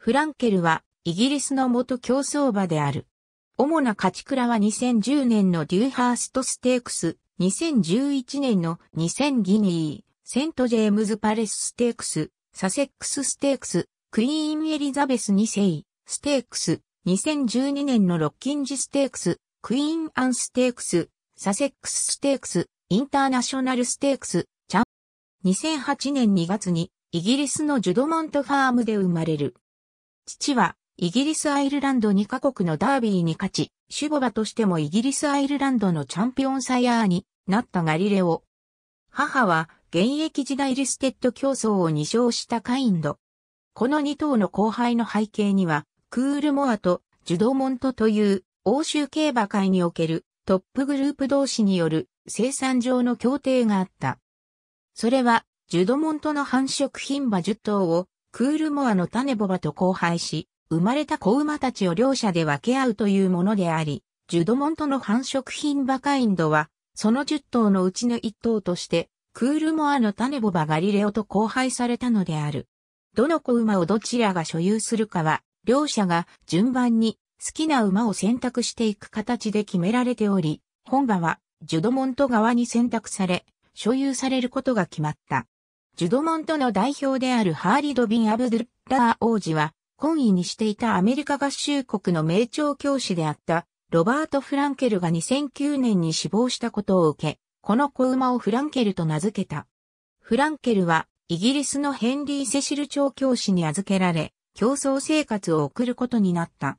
フランケルはイギリスの元競争馬である。主な勝ち倉は2010年のデューハーストステークス、2011年の2000ギニー、セントジェームズパレスステークス、サセックスステークス、クイーンエリザベス2世、ステークス、2012年のロッキンジステークス、クイーンアンステークス、サセックスステークス、インターナショナルステークス、チャン。2008年2月にイギリスのジュドモントファームで生まれる。父は、イギリス・アイルランド2カ国のダービーに勝ち、シュボバとしてもイギリス・アイルランドのチャンピオンサイヤーになったガリレオ。母は、現役時代リステッド競争を2勝したカインド。この2頭の後輩の背景には、クールモアとジュドモントという欧州競馬界におけるトップグループ同士による生産上の協定があった。それは、ジュドモントの繁殖牝馬10頭をクールモアの種ボバと交配し、生まれた子馬たちを両者で分け合うというものであり、ジュドモントの繁殖品バカインドは、その10頭のうちの1頭として、クールモアの種ボバガリレオと交配されたのである。どの子馬をどちらが所有するかは、両者が順番に好きな馬を選択していく形で決められており、本馬はジュドモント側に選択され、所有されることが決まった。ジュドモントの代表であるハーリド・ビン・アブドゥッラー王子は、懇意にしていたアメリカ合衆国の名調教師であったロバート・フランケルが2009年に死亡したことを受け、この子馬をフランケルと名付けた。フランケルはイギリスのヘンリー・セシル調教師に預けられ、競争生活を送ることになった。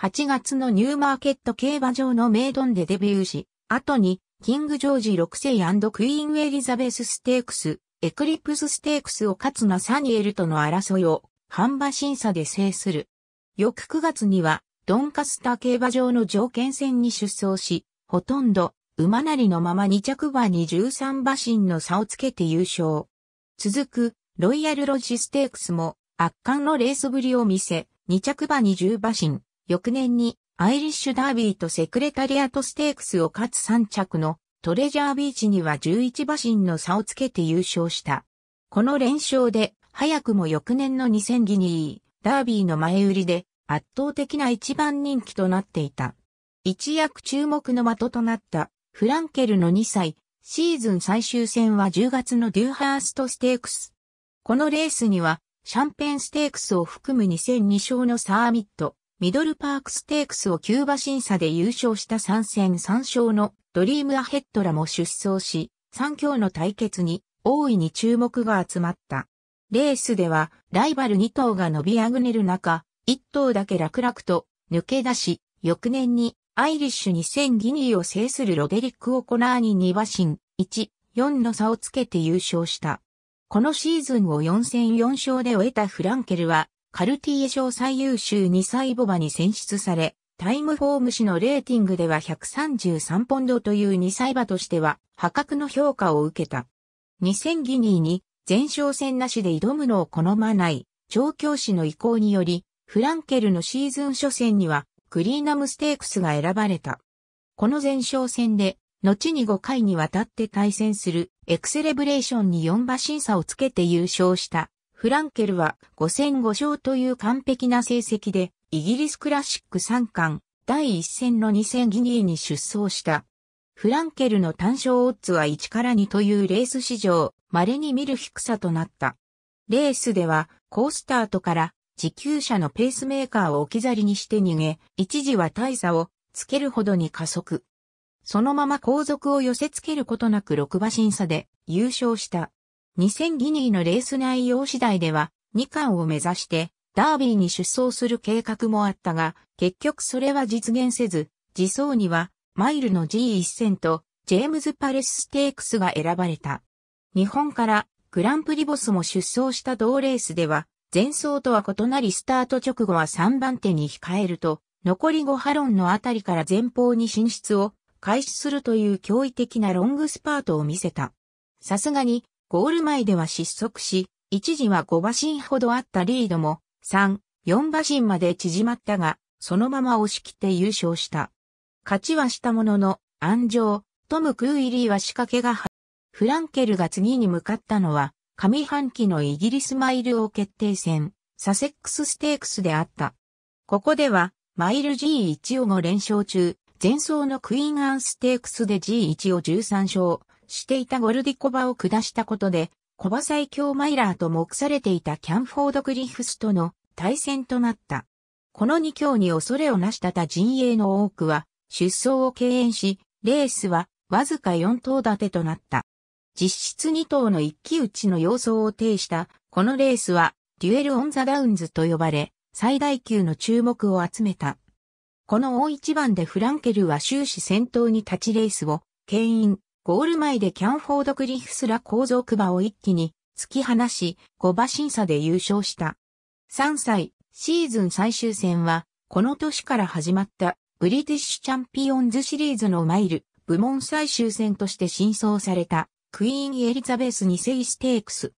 8月のニューマーケット競馬場のメイドンでデビューし、後にキング・ジョージ6世クイーン・エリザベス・ステークス、エクリプスステークスを勝つナサニエルとの争いを、半馬審査で制する。翌9月には、ドンカスター競馬場の条件戦に出走し、ほとんど、馬なりのまま2着馬に13馬身の差をつけて優勝。続く、ロイヤルロジステークスも、圧巻のレースぶりを見せ、2着馬に10馬身、翌年に、アイリッシュダービーとセクレタリアトステークスを勝つ3着のトレジャービーチには11馬身の差をつけて優勝した。この連勝で、早くも翌年の2000ギニー、ダービーの前売りで、圧倒的な一番人気となっていた。一躍注目の的となった、フランケルの2歳、シーズン最終戦は10月のデューハーストステークス。このレースには、シャンペンステークスを含む2002勝のサーミット、ミドルパークステークスをキューバ審査で優勝した3戦3勝のドリームアヘッドらも出走し、3強の対決に大いに注目が集まった。レースではライバル2頭が伸びあぐねる中、1頭だけ楽々と抜け出し、翌年にアイリッシュ2000ギニーを制するロデリック・オコナーに2馬身、1、4の差をつけて優勝した。このシーズンを4戦4勝で終えたフランケルは、カルティエ賞最優秀2歳ボバに選出され、タイムフォーム誌のレーティングでは133ポンドという2歳馬としては破格の評価を受けた。2000ギニーに前哨戦なしで挑むのを好まない調教師の意向により、フランケルのシーズン初戦にはクリーナムステークスが選ばれた。この前哨戦で、後に5回にわたって対戦するエクセレブレーションに4馬審査をつけて優勝したフランケルは5戦5勝という完璧な成績でイギリスクラシック3冠、第1戦の2戦ギニーに出走した。フランケルの単勝オッズは1から2というレース史上、稀に見る低さとなった。レースでは、高スタートから、自給車のペースメーカーを置き去りにして逃げ、一時は大差をつけるほどに加速。そのまま後続を寄せ付けることなく6馬審査で優勝した。2000ギニーのレース内容次第では、2冠を目指してダービーに出走する計画もあったが、結局それは実現せず、自走には、マイルの G1 0 0 0と、ジェームズ・パレス・ステークスが選ばれた。日本からグランプリボスも出走した同レースでは、前走とは異なりスタート直後は3番手に控えると、残り5ハロンのあたりから前方に進出を開始するという驚異的なロングスパートを見せた。さすがに、ゴール前では失速し、一時は5馬身ほどあったリードも、3、4馬身まで縮まったが、そのまま押し切って優勝した。勝ちはしたものの、安城、トム・クーイリーは仕掛けがフランケルが次に向かったのは、上半期のイギリスマイル王決定戦、サセックスステークスであった。ここでは、マイル G1 を5連勝中、前走のクイーンアンステークスで G1 を13勝していたゴルディコバを下したことで、コバ最強マイラーと目されていたキャンフォード・グリフスとの対戦となった。この2強に恐れをなしたた陣営の多くは出走を敬遠し、レースはわずか4頭立てとなった。実質2頭の一騎打ちの様相を呈したこのレースはデュエル・オン・ザ・ダウンズと呼ばれ、最大級の注目を集めた。この大一番でフランケルは終始先頭に立ちレースを牽引。ゴール前でキャンフォード・クリフスら後続馬を一気に突き放し、5馬審査で優勝した。3歳、シーズン最終戦は、この年から始まったブリティッシュチャンピオンズシリーズのマイル、部門最終戦として新装された、クイーン・エリザベス2世ステークス。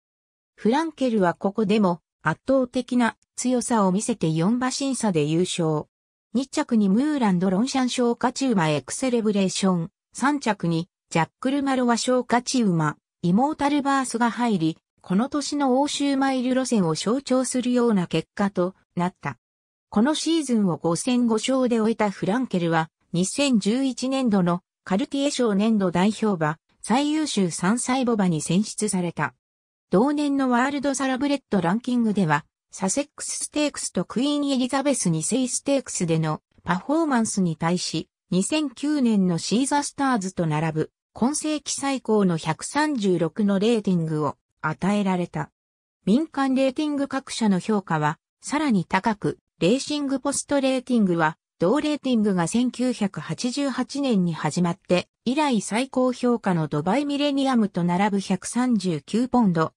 フランケルはここでも圧倒的な強さを見せて4馬審査で優勝。2着にムーランド・ロンシャンショーカチューマ・エクセレブレーション。3着にジャックルマロは小勝馬、イモータルバースが入り、この年の欧州マイル路線を象徴するような結果となった。このシーズンを5戦5勝で終えたフランケルは、2011年度のカルティエ賞年度代表馬、最優秀3歳母馬に選出された。同年のワールドサラブレッドランキングでは、サセックスステークスとクイーンエリザベス2世ステークスでのパフォーマンスに対し、2009年のシーザスターズと並ぶ今世紀最高の136のレーティングを与えられた。民間レーティング各社の評価はさらに高く、レーシングポストレーティングは同レーティングが1988年に始まって以来最高評価のドバイミレニアムと並ぶ139ポンド、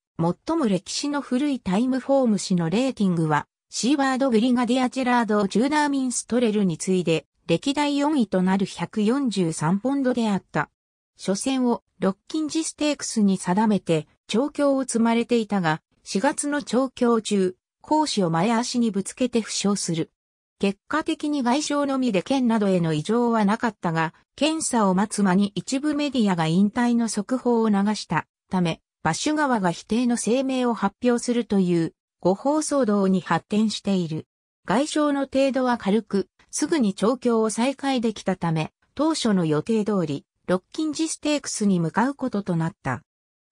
最も歴史の古いタイムフォーム氏のレーティングはシーワード・ブリガディア・ジェラード・ジューダー・ミンストレルに次いで歴代4位となる143ポンドであった。初戦をロッキンジステークスに定めて調教を積まれていたが、4月の調教中、講師を前足にぶつけて負傷する。結果的に外傷のみで剣などへの異常はなかったが、検査を待つ間に一部メディアが引退の速報を流したため、バッシュ側が否定の声明を発表するという誤報騒動に発展している。外傷の程度は軽く、すぐに調教を再開できたため、当初の予定通り、ロッキンジステークスに向かうこととなった。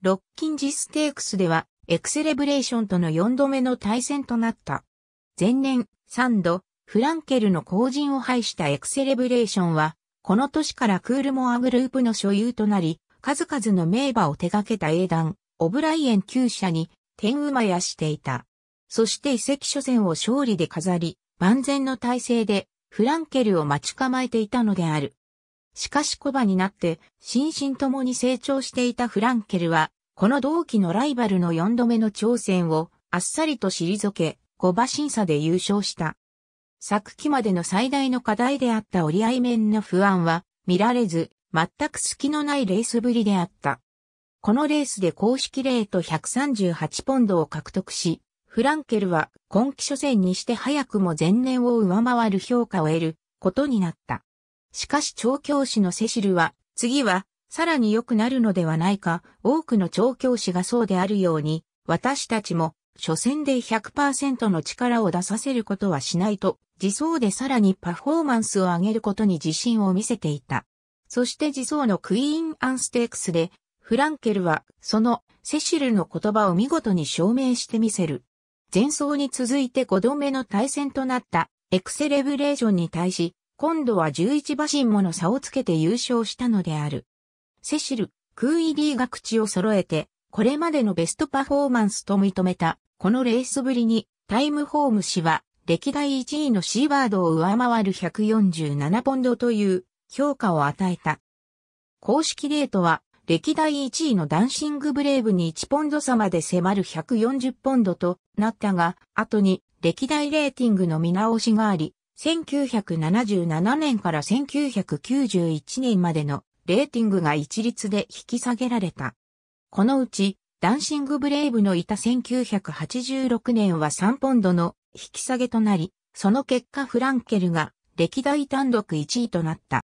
ロッキンジステークスでは、エクセレブレーションとの4度目の対戦となった。前年、3度、フランケルの後陣を排したエクセレブレーションは、この年からクールモアグループの所有となり、数々の名馬を手掛けた英団、オブライエン旧社に、天馬やしていた。そして遺跡初戦を勝利で飾り、万全の体制で、フランケルを待ち構えていたのである。しかしコバになって、心身ともに成長していたフランケルは、この同期のライバルの4度目の挑戦を、あっさりと退け、コバ審査で優勝した。昨期までの最大の課題であった折り合い面の不安は、見られず、全く隙のないレースぶりであった。このレースで公式レート138ポンドを獲得し、フランケルは今季初戦にして早くも前年を上回る評価を得ることになった。しかし調教師のセシルは、次は、さらに良くなるのではないか、多くの調教師がそうであるように、私たちも、初戦で100%の力を出させることはしないと、自走でさらにパフォーマンスを上げることに自信を見せていた。そして自走のクイーンアンステークスで、フランケルは、その、セシルの言葉を見事に証明してみせる。前走に続いて5度目の対戦となった、エクセレブレーションに対し、今度は11馬身もの差をつけて優勝したのである。セシル、クーイリーが口を揃えて、これまでのベストパフォーマンスと認めた、このレースぶりに、タイムホーム氏は、歴代1位のシーバードを上回る147ポンドという評価を与えた。公式レートは、歴代1位のダンシングブレイブに1ポンド差まで迫る140ポンドとなったが、後に歴代レーティングの見直しがあり、1977年から1991年までのレーティングが一律で引き下げられた。このうち、ダンシングブレイブのいた1986年は3ポンドの引き下げとなり、その結果フランケルが歴代単独1位となった。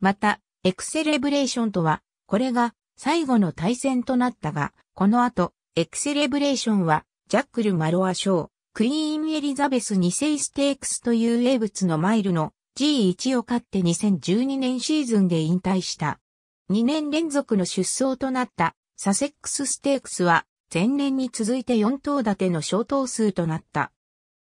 また、エクセレブレーションとは、これが最後の対戦となったが、この後、エクセレブレーションは、ジャックル・マロア賞、クイーンエリザベス2世ステークスという英物のマイルの G1 を勝って2012年シーズンで引退した。2年連続の出走となったサセックスステークスは前年に続いて4頭立ての小頭数となった。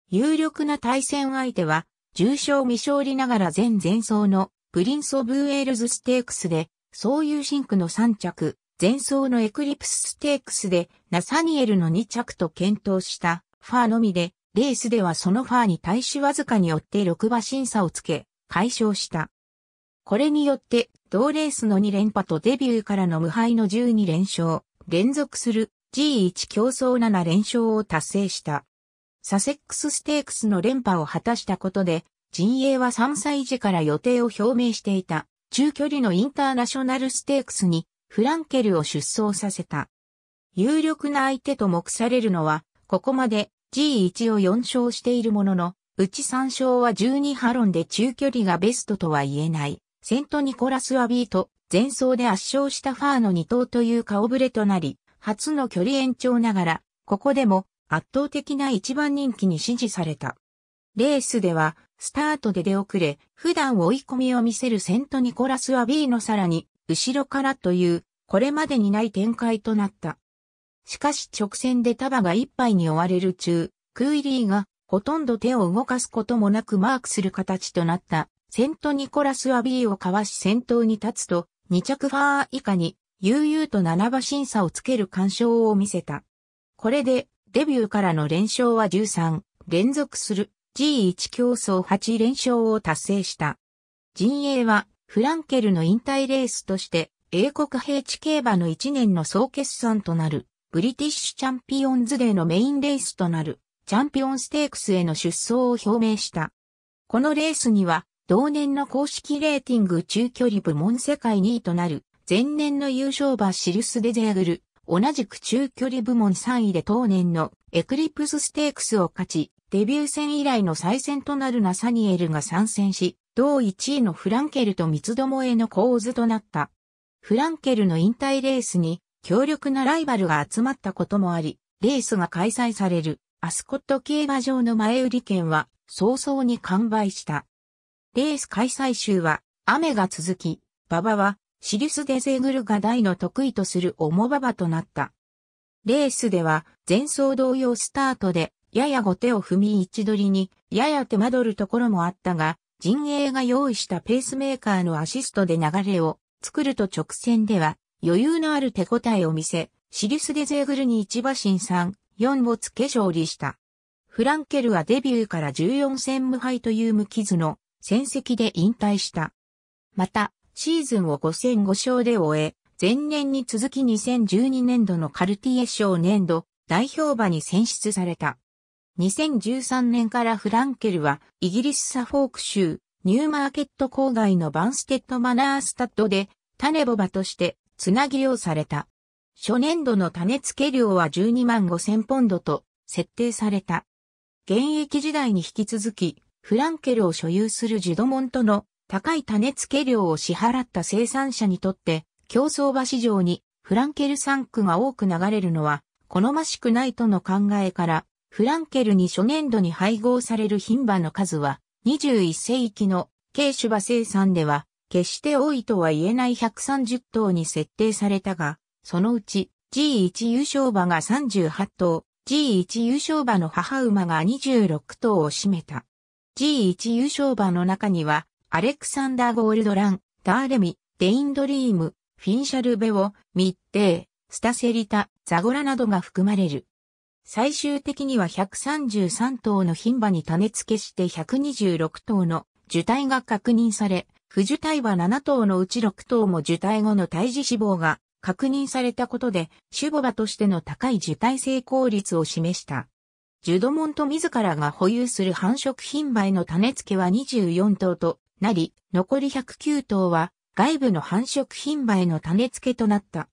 有力な対戦相手は重傷未勝利ながら前前走のプリンス・オブ・ウェールズ・ステークスで、そういうシンクの3着、前走のエクリプス・ステークスで、ナサニエルの2着と検討した、ファーのみで、レースではそのファーに対しわずかによって6馬審査をつけ、解消した。これによって、同レースの2連覇とデビューからの無敗の12連勝、連続する G1 競争7連勝を達成した。サセックスステークスの連覇を果たしたことで、陣営は3歳児から予定を表明していた中距離のインターナショナルステークスにフランケルを出走させた。有力な相手と目されるのはここまで G1 を4勝しているものの、うち3勝は12ハロンで中距離がベストとは言えない。セントニコラス・アビーと前走で圧勝したファーの2頭という顔ぶれとなり、初の距離延長ながら、ここでも圧倒的な一番人気に支持された。レースでは、スタートで出遅れ、普段追い込みを見せるセントニコラス・アビーのさらに、後ろからという、これまでにない展開となった。しかし直線で束が一杯に追われる中、クーリーがほとんど手を動かすこともなくマークする形となったセントニコラス・アビーをかわし先頭に立つと2着ファー以下に悠々と7馬審査をつける干渉を見せた。これでデビューからの連勝は13連続する G1 競争8連勝を達成した。陣営はフランケルの引退レースとして英国平地競馬の1年の総決算となるブリティッシュチャンピオンズデーのメインレースとなる、チャンピオンステークスへの出走を表明した。このレースには、同年の公式レーティング中距離部門世界2位となる、前年の優勝馬シルス・デゼーグル、同じく中距離部門3位で当年のエクリプスステークスを勝ち、デビュー戦以来の再戦となるナサニエルが参戦し、同1位のフランケルと三つどもえの構図となった。フランケルの引退レースに強力なライバルが集まったこともあり、レースが開催されるアスコット競馬場の前売り券は早々に完売した。レース開催週は雨が続き、馬場はシリス・デゼグルが大の得意とする重馬場となった。レースでは前走同様スタートでやや後手を踏み位置取りにやや手間取るところもあったが、陣営が用意したペースメーカーのアシストで流れを作ると直線では余裕のある手応えを見せ、シリス・デゼーグルに一馬身三、四をつけ勝利した。フランケルはデビューから14戦無敗という無傷の戦績で引退した。また、シーズンを5戦5勝で終え、前年に続き2012年度のカルティエ賞年度代表馬に選出された。2013年からフランケルはイギリスサフォーク州ニューマーケット郊外のバンステッドマナースタッドで種ボバとしてつなぎをされた。初年度の種付け量は12万5千ポンドと設定された。現役時代に引き続き、フランケルを所有するジュドモンとの高い種付け量を支払った生産者にとって競走馬市場にフランケル産区が多く流れるのは好ましくないとの考えからフランケルに初年度に配合される牝馬の数は21世紀の軽種馬生産では決して多いとは言えない130頭に設定されたが、そのうち G1 優勝馬が38頭、G1 優勝馬の母馬が26頭を占めた。G1 優勝馬の中には、アレクサンダー・ゴールドラン、ダーレミ、デインドリーム、フィンシャルベオ、ミッテー、スタセリタ、ザゴラなどが含まれる。最終的には133頭の牝馬に種付けして126頭の受胎が確認され、不受胎は7頭のうち6頭も受胎後の胎児死亡が確認されたことで、守護場としての高い受胎成功率を示した。ジュドモント自らが保有する繁殖品への種付けは24頭となり、残り109頭は外部の繁殖品への種付けとなった。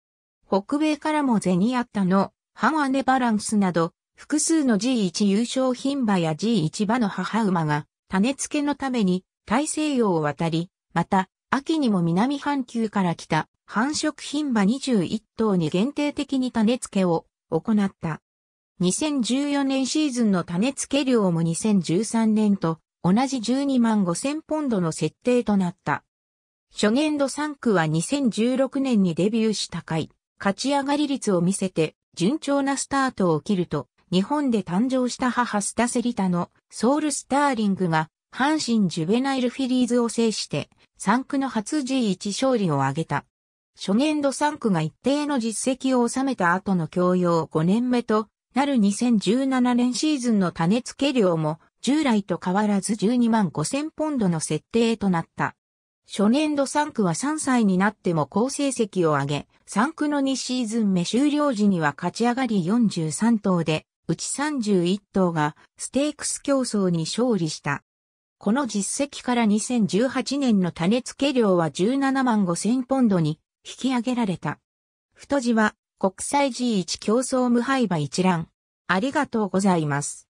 北米からもゼニアッタのハワネバランスなど、複数の G1 優勝品馬や G1 馬の母馬が種付けのために大西洋を渡り、また、秋にも南半球から来た繁殖牝馬21頭に限定的に種付けを行った。2014年シーズンの種付け量も2013年と同じ12万5千ポンドの設定となった。初年度3区は2016年にデビューした回、勝ち上がり率を見せて順調なスタートを切ると、日本で誕生した母スタセリタのソウルスターリングが阪神ジュベナイルフィリーズを制して3区の初 G1 勝利を挙げた。初年度3区が一定の実績を収めた後の教養5年目となる2017年シーズンの種付け量も従来と変わらず12万5000ポンドの設定となった。初年度3区は3歳になっても好成績を上げ、3区の2シーズン目終了時には勝ち上がり43頭で、うち31頭がステークス競争に勝利した。この実績から2018年の種付け量は17万5千ポンドに引き上げられた。太字は国際 G1 競争無敗馬一覧。ありがとうございます。